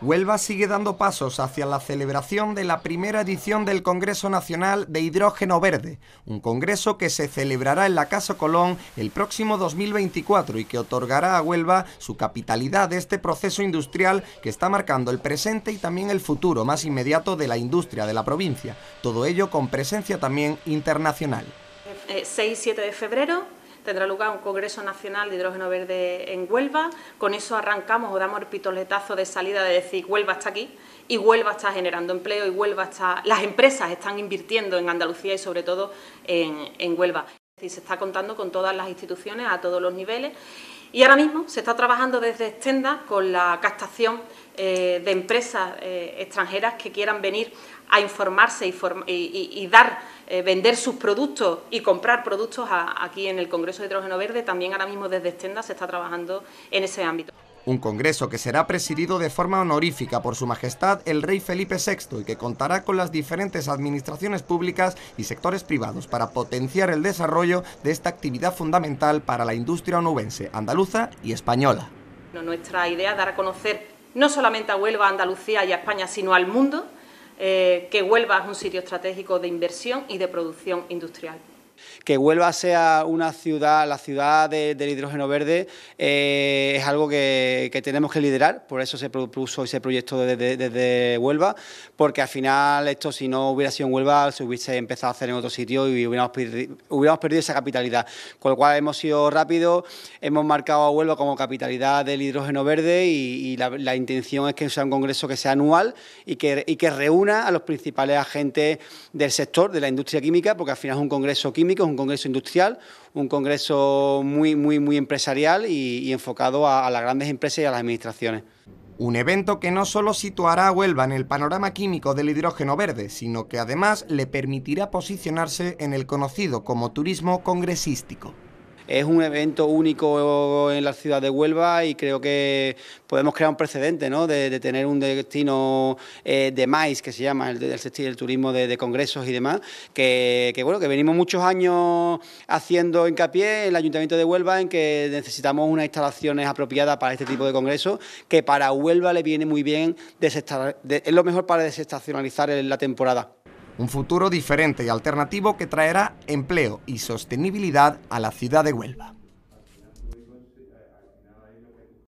Huelva sigue dando pasos hacia la celebración de la primera edición del Congreso Nacional de Hidrógeno Verde, un congreso que se celebrará en la Casa Colón el próximo 2024 y que otorgará a Huelva su capitalidad de este proceso industrial que está marcando el presente y también el futuro más inmediato de la industria de la provincia, todo ello con presencia también internacional. 6 eh, 7 de febrero tendrá lugar un Congreso Nacional de Hidrógeno Verde en Huelva. Con eso arrancamos o damos el pitoletazo de salida de decir Huelva está aquí y Huelva está generando empleo y Huelva está... Las empresas están invirtiendo en Andalucía y sobre todo en, en Huelva. Y se está contando con todas las instituciones a todos los niveles. Y ahora mismo se está trabajando desde Extenda con la captación eh, de empresas eh, extranjeras que quieran venir a informarse y, dar, eh, vender sus productos y comprar productos aquí en el Congreso de Hidrógeno Verde. También ahora mismo desde Extenda se está trabajando en ese ámbito. Un congreso que será presidido de forma honorífica por Su Majestad el Rey Felipe VI y que contará con las diferentes administraciones públicas y sectores privados para potenciar el desarrollo de esta actividad fundamental para la industria onubense, andaluza y española. Nuestra idea es dar a conocer no solamente a Huelva, Andalucía y a España, sino al mundo, eh, que Huelva es un sitio estratégico de inversión y de producción industrial. Que Huelva sea una ciudad, la ciudad del hidrógeno verde, eh, es algo que, tenemos que liderar, por eso se propuso ese proyecto desde, Huelva, porque al final esto si no hubiera sido en Huelva se hubiese empezado a hacer en otro sitio y hubiéramos, perdido esa capitalidad. Con lo cual hemos sido rápidos, hemos marcado a Huelva como capitalidad del hidrógeno verde y, la, intención es que sea un congreso que sea anual y que, y que reúna a los principales agentes del sector de la industria química, porque al final es un congreso químico es un congreso industrial, un congreso muy, muy, muy empresarial y, enfocado a, a las grandes empresas y a las administraciones. Un evento que no solo situará a Huelva en el panorama químico del hidrógeno verde, sino que además le permitirá posicionarse en el conocido como turismo congresístico. Es un evento único en la ciudad de Huelva y creo que podemos crear un precedente ¿no? de, tener un destino eh, de maíz, que se llama el, sector del turismo de, congresos y demás, que, bueno, que venimos muchos años haciendo hincapié en el Ayuntamiento de Huelva en que necesitamos unas instalaciones apropiadas para este tipo de congresos, que para Huelva le viene muy bien, es lo mejor para desestacionalizar la temporada un futuro diferente y alternativo que traerá empleo y sostenibilidad a la ciudad de Huelva.